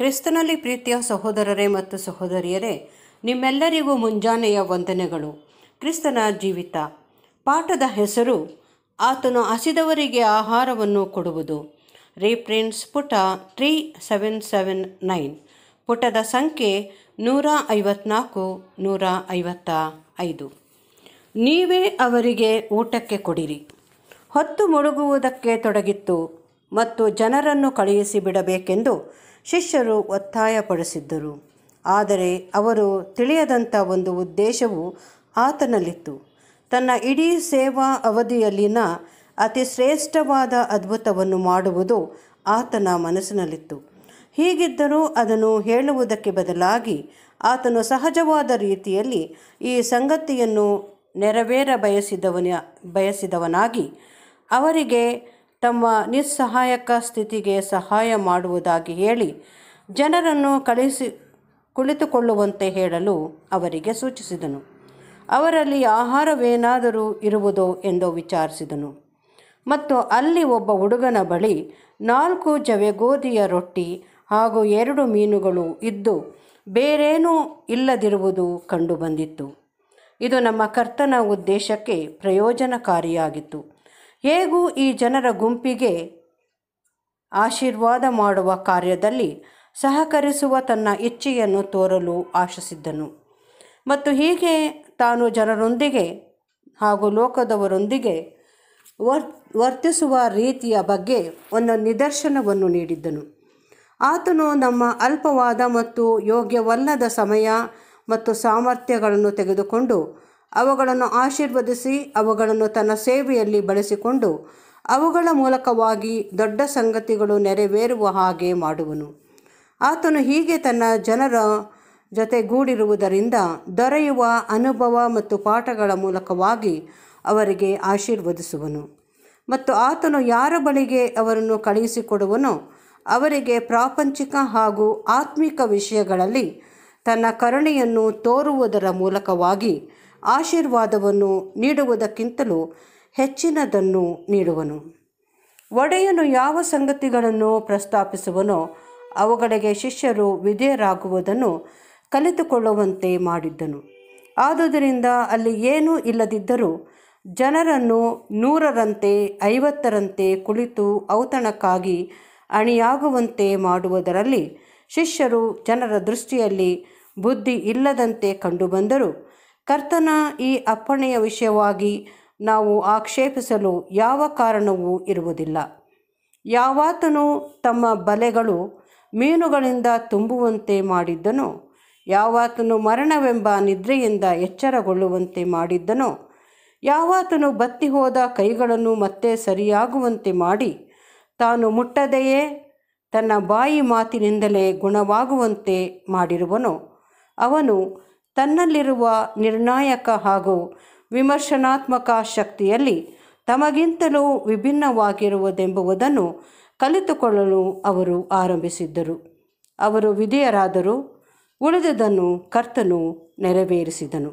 ಕ್ರಿಸ್ತನಲ್ಲಿ ಪ್ರೀತಿಯ ಸಹೋದರರೇ ಮತ್ತು ಸಹೋದರಿಯರೇ ನಿಮ್ಮೆಲ್ಲರಿಗೂ ಮುಂಜಾನೆಯ ವಂದನೆಗಳು ಕ್ರಿಸ್ತನ ಜೀವಿತ ಪಾಠದ ಹೆಸರು ಆತನು ಹಸಿದವರಿಗೆ ಆಹಾರವನ್ನು ಕೊಡುವುದು ರೀಪ್ರಿಂಟ್ಸ್ ಪುಟ ತ್ರೀ ಸೆವೆನ್ ಸೆವೆನ್ ನೈನ್ ಪುಟದ ಸಂಖ್ಯೆ ನೂರ ಐವತ್ನಾಲ್ಕು ನೂರ ಐವತ್ತ ಐದು ನೀವೇ ಅವರಿಗೆ ಊಟಕ್ಕೆ ಕೊಡಿರಿ ಹೊತ್ತು ಮುಳುಗುವುದಕ್ಕೆ ತೊಡಗಿತ್ತು ಮತ್ತು ಜನರನ್ನು ಕಳುಹಿಸಿ ಬಿಡಬೇಕೆಂದು ಶಿಷ್ಯರು ಒತ್ತಾಯಪಡಿಸಿದ್ದರು ಆದರೆ ಅವರು ತಿಳಿಯದಂಥ ಒಂದು ಉದ್ದೇಶವು ಆತನಲ್ಲಿತ್ತು ತನ್ನ ಇಡೀ ಸೇವಾ ಅವಧಿಯಲ್ಲಿನ ಅತಿ ಶ್ರೇಷ್ಠವಾದ ಅದ್ಭುತವನ್ನು ಮಾಡುವುದು ಆತನ ಮನಸ್ಸಿನಲ್ಲಿತ್ತು ಹೀಗಿದ್ದರೂ ಅದನ್ನು ಹೇಳುವುದಕ್ಕೆ ಬದಲಾಗಿ ಆತನು ಸಹಜವಾದ ರೀತಿಯಲ್ಲಿ ಈ ಸಂಗತಿಯನ್ನು ನೆರವೇರ ಬಯಸಿದವನ ಬಯಸಿದವನಾಗಿ ಅವರಿಗೆ ತಮ್ಮ ನಿಸ್ಸಹಾಯಕ ಸ್ಥಿತಿಗೆ ಸಹಾಯ ಮಾಡುವುದಾಗಿ ಹೇಳಿ ಜನರನ್ನು ಕಳಿಸಿ ಕುಳಿತುಕೊಳ್ಳುವಂತೆ ಹೇಳಲು ಅವರಿಗೆ ಸೂಚಿಸಿದನು ಅವರಲ್ಲಿ ಆಹಾರವೇನಾದರೂ ಇರುವುದೋ ಎಂದು ವಿಚಾರಿಸಿದನು ಮತ್ತು ಅಲ್ಲಿ ಒಬ್ಬ ಹುಡುಗನ ಬಳಿ ನಾಲ್ಕು ಜವೆಗೋಧಿಯ ರೊಟ್ಟಿ ಹಾಗೂ ಎರಡು ಮೀನುಗಳು ಇದ್ದು ಬೇರೇನೂ ಇಲ್ಲದಿರುವುದು ಕಂಡುಬಂದಿತ್ತು ಇದು ನಮ್ಮ ಕರ್ತನ ಉದ್ದೇಶಕ್ಕೆ ಪ್ರಯೋಜನಕಾರಿಯಾಗಿತ್ತು ಹೇಗೂ ಈ ಜನರ ಗುಂಪಿಗೆ ಆಶೀರ್ವಾದ ಮಾಡುವ ಕಾರ್ಯದಲ್ಲಿ ಸಹಕರಿಸುವ ತನ್ನ ಇಚ್ಛೆಯನ್ನು ತೋರಲು ಆಶಿಸಿದ್ದನು ಮತ್ತು ಹೀಗೆ ತಾನು ಜನರೊಂದಿಗೆ ಹಾಗೂ ಲೋಕದವರೊಂದಿಗೆ ವರ್ ವರ್ತಿಸುವ ರೀತಿಯ ಬಗ್ಗೆ ಒಂದು ನಿದರ್ಶನವನ್ನು ನೀಡಿದ್ದನು ಆತನು ನಮ್ಮ ಅಲ್ಪವಾದ ಮತ್ತು ಯೋಗ್ಯವಲ್ಲದ ಸಮಯ ಮತ್ತು ಸಾಮರ್ಥ್ಯಗಳನ್ನು ತೆಗೆದುಕೊಂಡು ಅವುಗಳನ್ನು ಆಶೀರ್ವದಿಸಿ ಅವುಗಳನ್ನು ತನ್ನ ಸೇವೆಯಲ್ಲಿ ಬಳಸಿಕೊಂಡು ಅವುಗಳ ಮೂಲಕವಾಗಿ ದೊಡ್ಡ ಸಂಗತಿಗಳು ನೆರವೇರುವ ಹಾಗೆ ಮಾಡುವನು ಆತನು ಹೀಗೆ ತನ್ನ ಜನರ ಜೊತೆಗೂಡಿರುವುದರಿಂದ ದೊರೆಯುವ ಅನುಭವ ಮತ್ತು ಪಾಠಗಳ ಮೂಲಕವಾಗಿ ಅವರಿಗೆ ಆಶೀರ್ವದಿಸುವನು ಮತ್ತು ಆತನು ಯಾರ ಬಳಿಗೆ ಅವರನ್ನು ಕಳುಹಿಸಿಕೊಡುವನೋ ಅವರಿಗೆ ಪ್ರಾಪಂಚಿಕ ಹಾಗೂ ಆತ್ಮಿಕ ವಿಷಯಗಳಲ್ಲಿ ತನ್ನ ಕರುಣೆಯನ್ನು ತೋರುವುದರ ಮೂಲಕವಾಗಿ ಆಶೀರ್ವಾದವನ್ನು ನೀಡುವುದಕ್ಕಿಂತಲೂ ಹೆಚ್ಚಿನದನ್ನು ನೀಡುವನು ಒಡೆಯನು ಯಾವ ಸಂಗತಿಗಳನ್ನು ಪ್ರಸ್ತಾಪಿಸುವನೋ ಅವುಗಳಿಗೆ ಶಿಷ್ಯರು ವಿಧೇಯರಾಗುವುದನ್ನು ಕಲಿತುಕೊಳ್ಳುವಂತೆ ಮಾಡಿದ್ದನು ಆದುದರಿಂದ ಅಲ್ಲಿ ಏನೂ ಇಲ್ಲದಿದ್ದರೂ ಜನರನ್ನು ನೂರರಂತೆ ಐವತ್ತರಂತೆ ಕುಳಿತು ಔತಣಕ್ಕಾಗಿ ಅಣಿಯಾಗುವಂತೆ ಮಾಡುವುದರಲ್ಲಿ ಶಿಷ್ಯರು ಜನರ ದೃಷ್ಟಿಯಲ್ಲಿ ಬುದ್ಧಿ ಇಲ್ಲದಂತೆ ಕಂಡುಬಂದರು ಕರ್ತನ ಈ ಅಪ್ಪಣೆಯ ವಿಷಯವಾಗಿ ನಾವು ಆಕ್ಷೇಪಿಸಲು ಯಾವ ಕಾರಣವೂ ಇರುವುದಿಲ್ಲ ಯಾವಾತನು ತಮ್ಮ ಬಲೆಗಳು ಮೀನುಗಳಿಂದ ತುಂಬುವಂತೆ ಮಾಡಿದ್ದನೋ ಯಾವಾತನು ಮರಣವೆಂಬ ನಿದ್ರೆಯಿಂದ ಎಚ್ಚರಗೊಳ್ಳುವಂತೆ ಮಾಡಿದ್ದನೋ ಯಾವಾತನು ಬತ್ತಿ ಹೋದ ಕೈಗಳನ್ನು ಮತ್ತೆ ಸರಿಯಾಗುವಂತೆ ಮಾಡಿ ತಾನು ಮುಟ್ಟದೆಯೇ ತನ್ನ ಬಾಯಿ ಮಾತಿನಿಂದಲೇ ಗುಣವಾಗುವಂತೆ ಮಾಡಿರುವನೋ ಅವನು ತನ್ನಲ್ಲಿರುವ ನಿರ್ಣಾಯಕ ಹಾಗೂ ವಿಮರ್ಶನಾತ್ಮಕ ಶಕ್ತಿಯಲ್ಲಿ ತಮಗಿಂತಲೂ ವಿಭಿನ್ನವಾಗಿರುವುದೆಂಬುವುದನ್ನು ಕಲಿತುಕೊಳ್ಳಲು ಅವರು ಆರಂಭಿಸಿದ್ದರು ಅವರು ವಿಧೇಯರಾದರೂ ಉಳಿದದನ್ನು ಕರ್ತನು ನೆರವೇರಿಸಿದನು